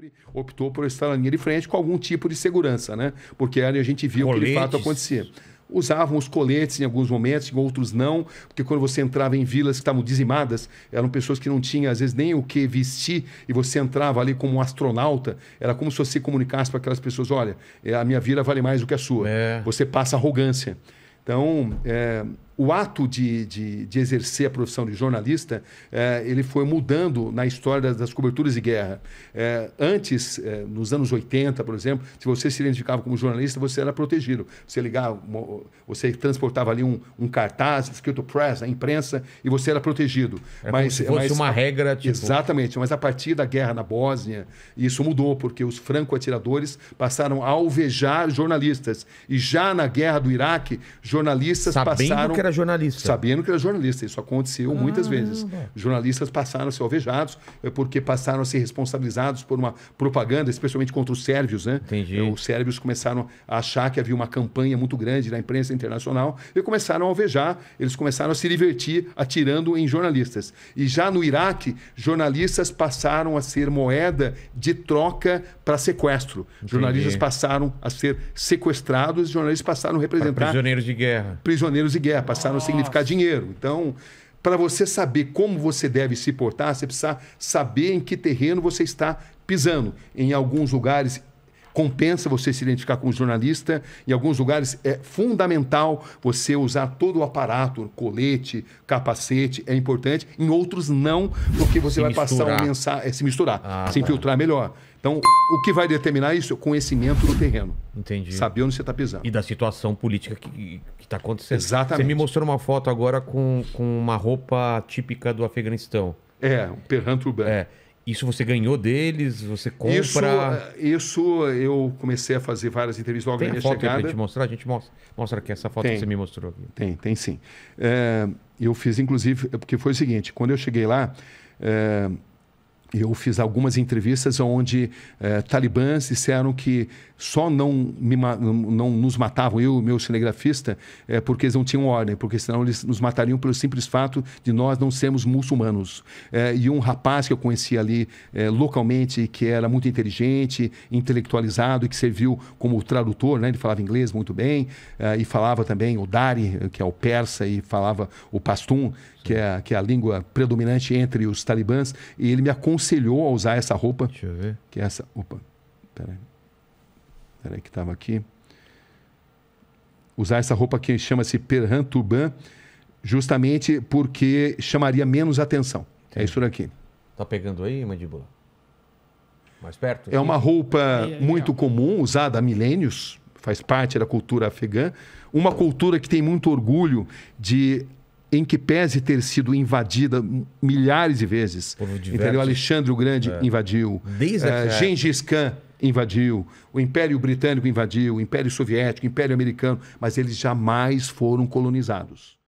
sempre optou por estar na linha de frente com algum tipo de segurança, né? Porque ali a gente viu que de fato acontecia usavam os coletes em alguns momentos, em outros não, porque quando você entrava em vilas que estavam dizimadas, eram pessoas que não tinham, às vezes, nem o que vestir, e você entrava ali como um astronauta, era como se você comunicasse para aquelas pessoas: olha, eh, a minha vila vale mais do que a sua. É. Você passa arrogância. Então, é, o ato de, de, de, exercer a profissão de jornalista eh, ele foi mudando na história das, das coberturas de guerra. Eh, antes, eh, nos anos 80, por exemplo, se você se identificava como jornalista, você era protegido. Você ligava, você transportava ali um, um cartaz escrito press, a imprensa, e você era protegido. É mas, se fosse mas, uma regra. Tipo... Exatamente, mas a partir da guerra na Bósnia, isso mudou, porque os franco-atiradores passaram a alvejar jornalistas. E já na guerra do Iraque, jornalistas Sabendo passaram era jornalista. Sabendo que era jornalista. Isso aconteceu ah, muitas vezes. Jornalistas passaram a ser alvejados é porque passaram a ser responsabilizados por uma propaganda, especialmente contra os sérvios. Né? Entendi. É, os sérvios começaram a achar que havia uma campanha muito grande na imprensa internacional e começaram a alvejar. Eles começaram a se divertir atirando em jornalistas. E já no Iraque, jornalistas passaram a ser moeda de troca para sequestro. Entendi. Jornalistas passaram a ser sequestrados, jornalistas passaram a representar. prisioneiros de guerra. Prisioneiros de guerra passar não significa dinheiro. Então, para você saber como você deve se portar, você precisa saber em que terreno você está pisando. Em alguns lugares compensa você se identificar com o jornalista. Em alguns lugares é fundamental você usar todo o aparato, colete, capacete, é importante. Em outros não, porque você se vai misturar. passar um mensagem, é, se misturar, ah, se tá. infiltrar tá. melhor. Então, o que vai determinar isso é o conhecimento do terreno. Entendi. Saber onde você está pisando. E da situação política que está acontecendo. Exatamente. Você me mostrou uma foto agora com, com uma roupa típica do Afeganistão. É, um perranto urbano. É. Isso você ganhou deles? Você compra? Isso, eh, isso eu comecei a fazer várias entrevistas logo tem na minha foto chegada. Tem mostrar? A gente mostra, mostra aqui essa foto tem, que você me mostrou. Aqui. Tem, tem sim. É, eu fiz, inclusive, porque foi o seguinte, quando eu cheguei lá, é, eu fiz algumas entrevistas onde eh, talibãs disseram que só não, me, não nos matavam, eu e meu cinegrafista, eh, porque eles não tinham ordem, porque senão eles nos matariam pelo simples fato de nós não sermos muçulmanos. Eh, e um rapaz que eu conhecia ali localmente, que era muito inteligente, intelectualizado e que serviu como tradutor, né? ele falava inglês muito bem e falava também o Dari, que é o persa, e falava o Pashtun, que é, que é a língua predominante entre os talibãs, e ele me aconselhou aconselhou a usar essa roupa. Deixa eu ver. Que é essa. Opa, peraí. Peraí, que estava aqui. Usar essa roupa que chama-se Perhan Turban, justamente porque chamaria menos atenção. É isso daqui. Tá pegando aí, mandíbula? Mais perto? É assim? uma roupa aí, aí, muito comum, usada há milênios, faz parte da cultura afegã. Uma cultura que tem muito orgulho de em que pese ter sido invadida milhares de vezes. Entendeu? Alexandre o Grande é. invadiu. Desde uh, Gengis Khan invadiu. O Império Britânico invadiu. O Império Soviético, o Império Americano. Mas eles jamais foram colonizados.